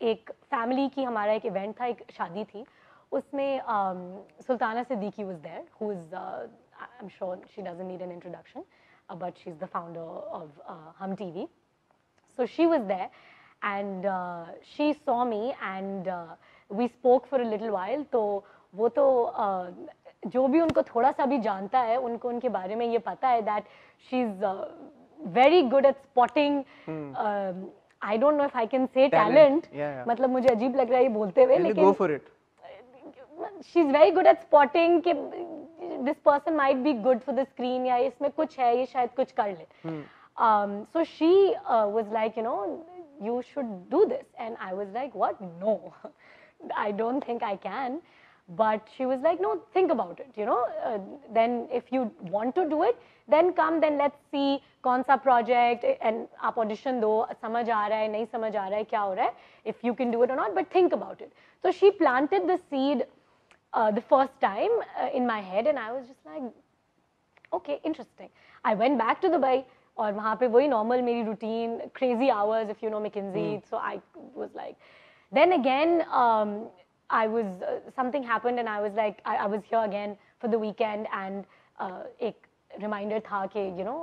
एक फैमिली की हमारा एक इवेंट था एक शादी थी उसमें um, Sultana Siddiqui was there who is I am sure she does need an introduction but she is the founder of Hum T V so she was there and she saw me and we spoke for a little while तो वो तो uh, जो भी उनको थोड़ा सा भी जानता है उनको उनके बारे में ये पता है that she is very good at spotting I don't know if I can say talent मतलब मुझे अजीब लग रहा है ये बोलते हुए लेकिन go for it she is very good at spotting कि this person might be good for the screen या इसमें कुछ है ये शायद कुछ कर ले so she was like you know you should do this and I was like what no I don't think I can But she was like, no, think about it, you know. Uh, then if you want to do it, then come, then let's see konsa project and aap audition do. Samajh aa raha hai, nahi samajh aa raha hai, kya हो रहा if you can do it or not, but think about it. So she planted the seed uh, the first time uh, in my head and I was just like, okay, interesting. I went back to Dubai. और वहाँ पे वही normal मेरी routine crazy hours if you know McKinsey. So hmm. I was like then again I was uh, something happened and I was like I, was here again for the weekend and uh, a reminder tha ke, you know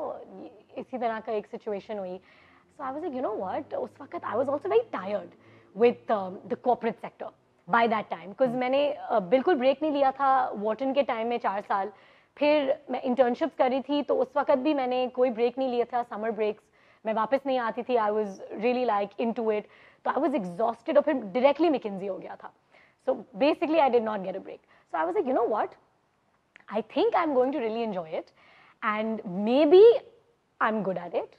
isi tarah ka ek situation so I was like you know what Us I was also very tired with um, the corporate sector by that time because मैंने बिल्कुल break नहीं लिया था Wharton के time में चार साल फिर मैं internships कर रही थी तो उस वक्त भी मैंने कोई break नहीं लिया था summer breaks मैं वापस नहीं I was really like into it तो I was exhausted और फिर directly McKinsey हो So basically, I did not get a break. So I was like, you know what? I think I'm going to really enjoy it. And maybe I'm good at it.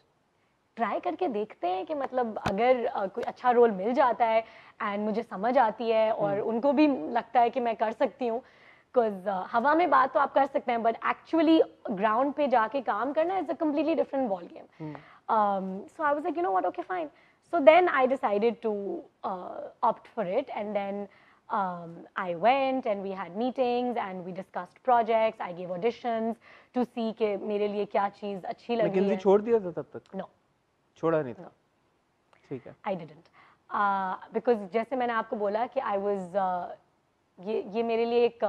Try करके देखते हैं कि मतलब अगर कोई अच्छा role मिल जाता है एंड मुझे समझ आती है और hmm. उनको भी लगता है कि मैं कर सकती हूँ बिकॉज हवा में बात तो आप कर सकते हैं बट एक्चुअली ग्राउंड पे जाके काम करना is a completely different ball game so I was like you know what okay fine so then I decided to opt for it and then um, I went and we had meetings and we discussed projects. I gave auditions to see कि मेरे लिए क्या चीज अच्छी लगी McKinsey है। छोड़ दिया था तब तक? No. छोड़ा नहीं था. No. ठीक है. I didn't. Uh, because जैसे मैंने आपको बोला कि I was uh, ये ये मेरे लिए एक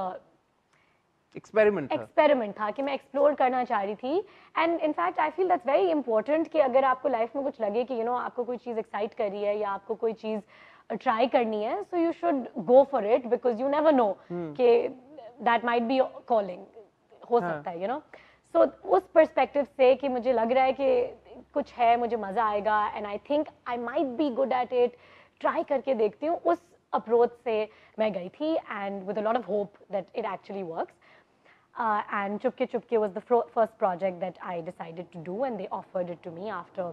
एक्सपेरिमेंट uh, एक्सपेरिमेंट था कि मैं एक्सप्लोर करना चाह रही थी and in fact I feel that's very important कि अगर आपको लाइफ में कुछ लगे कि यू you नो know, आपको कोई चीज़ एक्साइट कर रही है या आपको कोई चीज़ ट्राई करनी है so you should go for it because you never know कि दैट माइट बी कॉलिंग हो हाँ। सकता है यू नो सो उस परस्पेक्टिव से कि मुझे लग रहा है कि कुछ है मुझे मज़ा आएगा and I think I might be good at it try करके देखती हूँ उस अप्रोच से मैं गई थी and with a lot of hope that it actually work and Chupke Chupke was the first project that I decided to do and they offered it to me after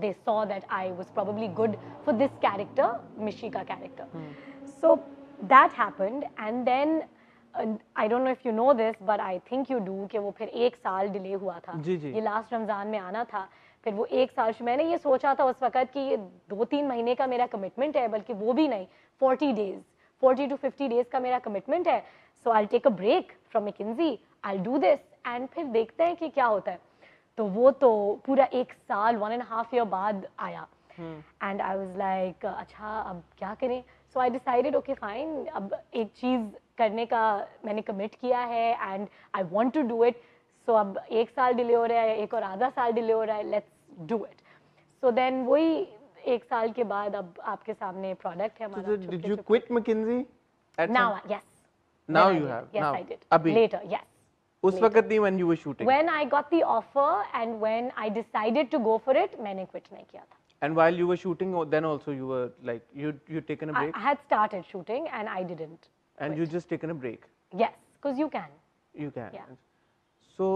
they saw that I was probably good for this character Mishi का character so that happened and then I don't know if you know this but I think you do कि वो फिर एक साल delay हुआ था जी जी. ये last Ramzan में आना था फिर वो एक साल मैंने ये सोचा था उस वक्त कि ये दो तीन महीने का मेरा कमिटमेंट है बल्कि वो भी नहीं forty days forty to fifty days का मेरा कमिटमेंट है so I take a break from McKinsey I do this and फिर देखते हैं कि क्या होता है तो वो तो पूरा एक साल वन एंड हाफ ईयर बाद आया एंड आई वॉज लाइक अच्छा अब क्या करें so I decided okay fine अब एक चीज़ करने का मैंने कमिट किया है and I want to do it so अब एक साल डिले हो रहा है एक और आधा साल डिले हो रहा है let's do it so then वही एक साल के बाद अब आपके सामने प्रोडक्ट है हमारा did you quit McKinsey now yes now you have now I did अभी लेटर यस उस वक्त नहीं when you were shooting when I got the offer and when I decided to go for it मैंने quit नहीं किया था And while you were shooting, then also you were like you you taken a break. I had started shooting and I didn't. And you just taken a break. Yes, because you can. You can. Yeah. So,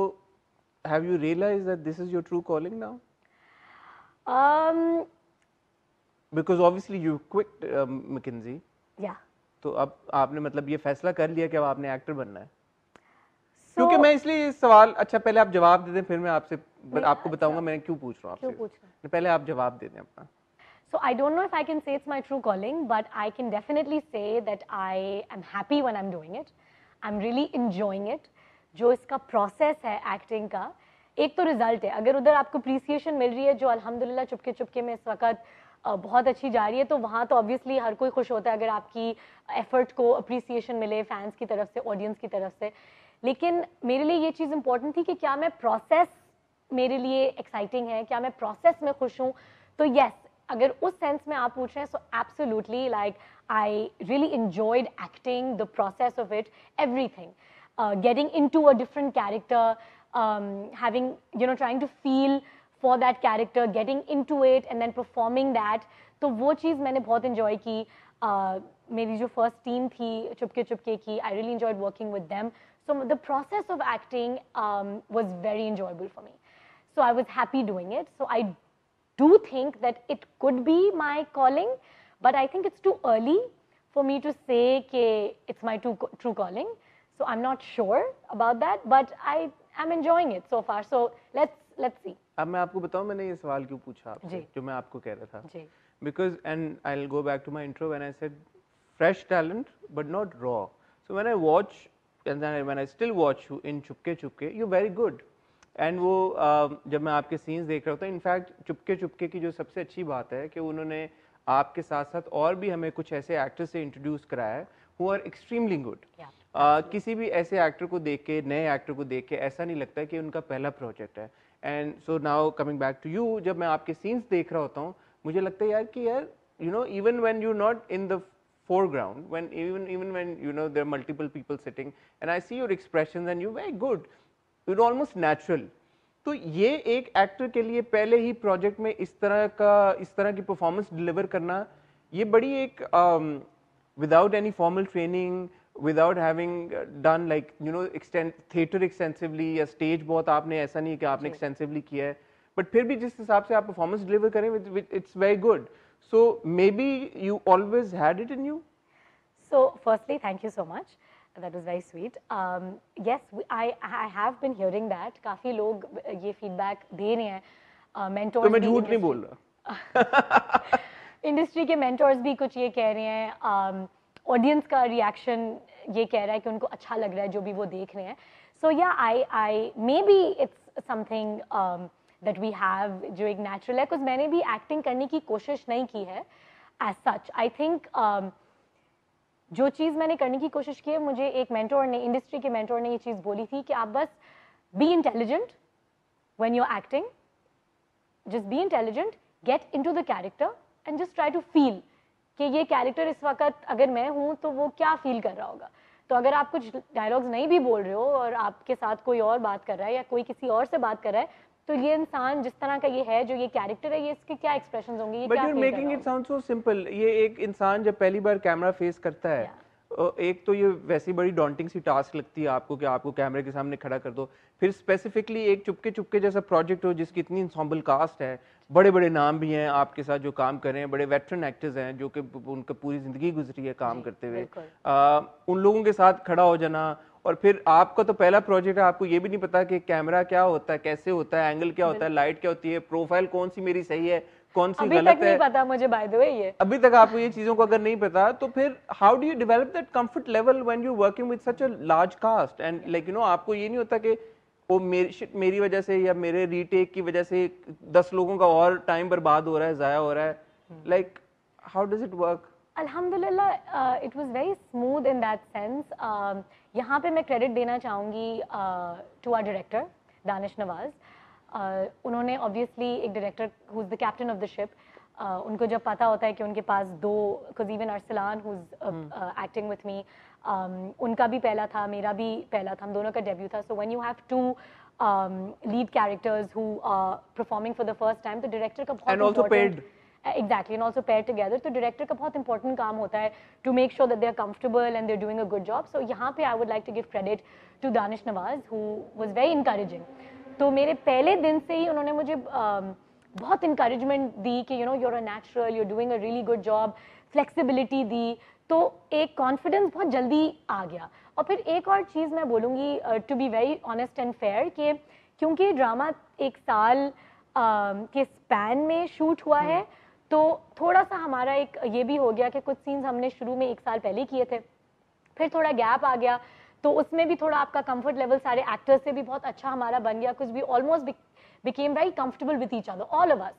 have you realized that this is your true calling now? Um. Because obviously you quit um, McKinsey. Yeah. तो अब आपने मतलब ये फैसला कर लिया कि अब आपने एक्टर बनना है क्योंकि मैं इसलिए सवाल अच्छा पहले आप जवाब दे दें फिर मैं आपसे आपको अच्छा। बताऊंगा मैं क्यों पूछ रहा हूँ आपसे पहले आप जवाब दे दें अपना So I don't know if I can say it's my true calling, but I can definitely say that I am happy when I'm doing it. I'm really enjoying it. जो इसका प्रोसेस है एक्टिंग का एक तो result है अगर उधर आपको अप्रिसिएशन मिल रही है जो अल्हम्दुलिल्लाह चुपके चुपके में इस वक्त बहुत अच्छी जा रही है तो वहाँ तो ऑब्वियसली हर कोई खुश होता है अगर आपकी एफर्ट को अप्रिसिएशन मिले फैंस की तरफ से ऑडियंस की तरफ से लेकिन मेरे लिए ये चीज़ इंपॉर्टेंट थी कि क्या मैं प्रोसेस मेरे लिए एक्साइटिंग है क्या मैं प्रोसेस में खुश हूँ तो यस yes, अगर उस सेंस में आप पूछ रहे हैं so absolutely like I really enjoyed acting the process of it everything getting into a different character having you know trying to feel for that character getting into it and then performing that तो वो चीज़ मैंने बहुत enjoy की uh, मेरी जो first team थी चुपके चुपके की I really enjoyed working with them So the process of acting um, was very enjoyable for me. So I was happy doing it. So I do think that it could be my calling, but I think it's too early for me to say that it's my true, calling. So I'm not sure about that, but I am enjoying it so far. So let's let's see. अब मैं आपको बताऊं मैंने ये सवाल क्यों पूछा आपसे जो मैं आपको कह रहा था and I'll go back to my intro when I said fresh talent, but not raw. So when I watch and then when I still watch you in Chupke Chupke, you very good. And वो uh, जब मैं आपके scenes देख रहा होता हूँ, in fact चुपके चुपके की जो सबसे अच्छी बात है कि उन्होंने आपके साथ साथ और भी हमें कुछ ऐसे एक्टर्स से इंट्रोड्यूस कराया है हु आर एक्सट्रीमली गुड किसी भी ऐसे एक्टर को देख के नए एक्टर को देख के ऐसा नहीं लगता कि उनका पहला प्रोजेक्ट है and so now coming back to you जब मैं आपके सीन्स देख रहा होता हूँ मुझे लगता है यार कि यार you know even when you not in the foreground when even even when you know there are multiple people sitting and I see your expressions and you very good you're almost natural तो ये एक actor के लिए पहले ही project में इस तरह का इस तरह की परफॉर्मेंस डिलीवर करना ये बड़ी एक without any formal training without having done like you know extend theatre extensively या स्टेज बहुत आपने ऐसा नहीं कि आपने एक्सटेंसिवली किया है बट फिर भी जिस हिसाब से आप परफॉर्मेंस डिलीवर करें it's very good So maybe you always had it in you? So firstly, thank you so much. That was very sweet. Um, yes, we, I, I have been hearing that. काफी लोग ये feedback दे रहे हैं. Uh, mentors तो मैं झूठ नहीं बोल रहा. Industry के mentors भी कुछ ये कह रहे हैं. Um, audience का reaction ये कह रहा है कि उनको अच्छा लग रहा है जो भी वो देख रहे हैं. So yeah, I, I maybe it's something um, that we have जो एक नेचुरल है कुछ मैंने भी एक्टिंग करने की कोशिश नहीं की है एज सच आई थिंक जो चीज़ मैंने करने की कोशिश की है मुझे एक मेंटोर ने इंडस्ट्री के मेंटोर ने ये चीज़ बोली थी कि आप बस be intelligent when you acting just be intelligent get into the character and just try to feel कि ये कैरेक्टर इस वक्त अगर मैं हूँ तो वो क्या फील कर रहा होगा तो अगर आप कुछ डायलॉग्स नहीं भी बोल रहे हो और आपके साथ कोई और बात कर रहा है या कोई किसी और से बात कर रहा है तो ये इंसान जिस तरह का ये है जो ये कैरेक्टर है ये इसके क्या एक्सप्रेशन होंगे ये But क्या making it sound so simple ये एक इंसान जब पहली बार कैमरा फेस करता है एक तो ये वैसी बड़ी डॉन्टिंग सी टास्क लगती है आपको कि आपको कैमरे के सामने खड़ा कर दो फिर स्पेसिफिकली एक चुपके चुपके जैसा प्रोजेक्ट हो जिसकी इतनी इंसॉम्बल कास्ट है बड़े बड़े नाम भी हैं आपके साथ जो काम कर रहे हैं बड़े वेटरन एक्टर्स हैं जो कि उनका पूरी ज़िंदगी गुजरी है काम करते हुए उन लोगों के साथ खड़ा हो जाना और फिर आपका तो पहला प्रोजेक्ट है आपको ये भी नहीं पता कि कैमरा क्या होता है कैसे होता है एंगल क्या होता है लाइट क्या होती है प्रोफाइल कौन सी मेरी सही है कौन सी अभी गलत तक है नहीं पता मुझे बाय द वे ये अभी तक आपको ये चीजों को अगर नहीं पता तो फिर how do you develop that comfort level when you working with such a large cast and like you know आपको ये नहीं होता कि वो मेरी मेरी वजह से या मेरे रीटेक की वजह से दस लोगों का और टाइम बर्बाद हो रहा है ज़ाया हो रहा है like how does it work अल्हम्दुलिल्लाह it was very smooth in that sense यहाँ पे मैं क्रेडिट देना चाहूँगी to our director Danish Nawaz उन्होंने ऑब्वियसली एक director who is the captain of the ship उनको जब पता होता है कि उनके पास दो कजीवन Arsalan who is acting with me उनका भी पहला था मेरा भी पहला था हम दोनों का डेब्यू था so when you have two lead characters who performing for the first time तो डायरेक्टर का बहुत exactly and also pair together तो डायरेक्टर का बहुत इंपॉर्टेंट काम होता है to make sure that they are comfortable and they're doing a good job so यहाँ पे I would like to give credit to Danish Nawaz who was very encouraging तो मेरे पहले दिन से ही उन्होंने मुझे बहुत इंकरेजमेंट दी कि you know you're a natural you're doing a really good job flexibility दी तो एक कॉन्फिडेंस बहुत जल्दी आ गया और फिर एक और चीज़ मैं बोलूँगी to be very honest and fair कि क्योंकि ड्रामा एक साल uh, के स्पैन में शूट हुआ हम्म। है तो थोड़ा सा हमारा एक ये भी हो गया कि कुछ सीन्स हमने शुरू में एक साल पहले किए थे फिर थोड़ा गैप आ गया तो उसमें भी थोड़ा आपका कंफर्ट लेवल सारे एक्टर्स से भी बहुत अच्छा हमारा बन गया कुछ भी almost became very comfortable with each other all of us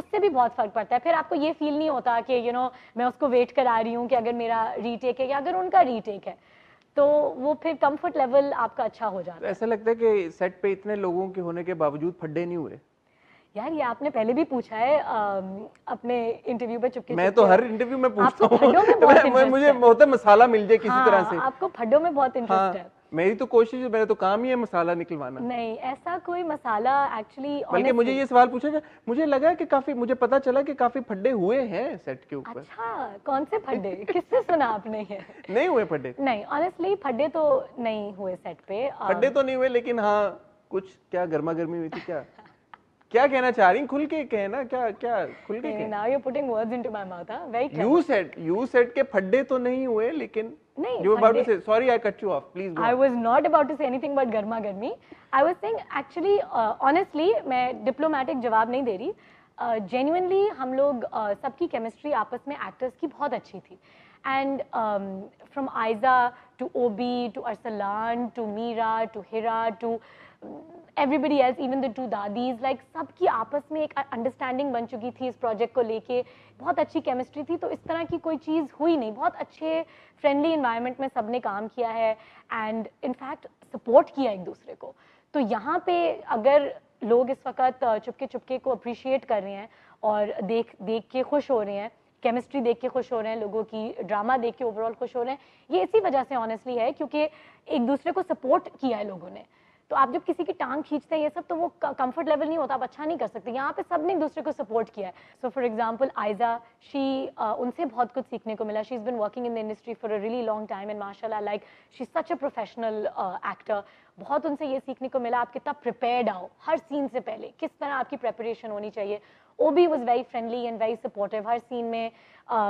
उससे भी बहुत फर्क पड़ता है फिर आपको ये फील नहीं होता कि यू you नो know, मैं उसको वेट करा रही हूँ कि अगर मेरा रीटेक है या अगर उनका रीटेक है तो वो फिर कंफर्ट लेवल आपका अच्छा हो जाता है तो ऐसा लगता है कि सेट पे इतने लोगों के होने के बावजूद फड्डे नहीं हुए यार ये आपने पहले भी पूछा है अपने इंटरव्यू पे चुपके मैं तो हर इंटरव्यू में पूछता हूँ मुझे होता है मसाला मिल जाए किसी हाँ, तरह से आपको फड्डो में बहुत इंटरेस्ट हाँ, है मेरी तो कोशिश मेरा तो काम ही है मसाला निकलवाना नहीं ऐसा कोई मसाला एक्चुअली बल्कि मुझे ये सवाल पूछा गया मुझे लगा कि काफी मुझे पता चला कि काफी फड्डे हुए हैं सेट के ऊपर अच्छा कौन से फड्डे किससे सुना आपने ये नहीं हुए फड्डे नहीं ऑनेस्टली फड्डे तो नहीं हुए सेट पे फड्डे तो नहीं हुए लेकिन हाँ कुछ क्या गर्मा गर्मी हुई थी क्या क्या कहना चाह रही खुल के कहना क्या क्या खुल के कहना you putting words into my mouth very you said you said के फड्डे तो नहीं हुए लेकिन नहीं you about to say sorry I cut you off please I was not about to say anything but गर्मा गर्मी I was saying actually honestly मैं डिप्लोमेटिक जवाब नहीं दे रही जेन्युइनली uh, हम लोग uh, सबकी केमिस्ट्री आपस में एक्टर्स की बहुत अच्छी थी and from Aiza to Obi, to Arsalan, to Mira, to Hira, to everybody else even the two दादीज लाइक सबकी आपस में एक अंडरस्टैंडिंग बन चुकी थी इस प्रोजेक्ट को लेके बहुत अच्छी केमिस्ट्री थी तो इस तरह की कोई चीज़ हुई नहीं बहुत अच्छे फ्रेंडली इन्वायरमेंट में सब ने काम किया है एंड इनफैक्ट सपोर्ट किया एक दूसरे को तो यहाँ पे अगर लोग इस वक्त चुपके चुपके को अप्रिशिएट कर रहे हैं और देख देख के खुश हो रहे हैं केमिस्ट्री देख के खुश हो रहे हैं लोगों की ड्रामा देख के ओवरऑल खुश हो रहे हैं ये इसी वजह से ऑनेस्टली है क्योंकि एक दूसरे को सपोर्ट किया है लोगों ने तो आप जब किसी की टांग खींचते हैं ये सब तो वो कंफर्ट लेवल नहीं होता आप अच्छा नहीं कर सकते यहाँ पे सब ने एक दूसरे को सपोर्ट किया है so for example Aiza she उनसे बहुत कुछ सीखने को मिला she is been working in the industry for a really long time and माशाला like she such a professional actor बहुत उनसे ये सीखने को मिला आप कितना प्रिपेयर्ड आओ हर सीन से पहले किस तरह आपकी प्रेपरेशन होनी चाहिए O B was very friendly and very supportive हर सीन में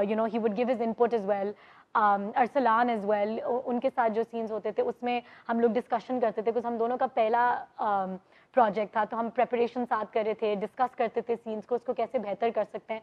you know he would give his input as well Arsalan as well उनके साथ जो सीन्स होते थे उसमें हम लोग डिस्कशन करते थे कुछ हम दोनों का पहला प्रोजेक्ट um, था तो हम प्रेपरेशन साथ कर रहे थे डिस्कस करते थे सीन्स को उसको कैसे बेहतर कर सकते हैं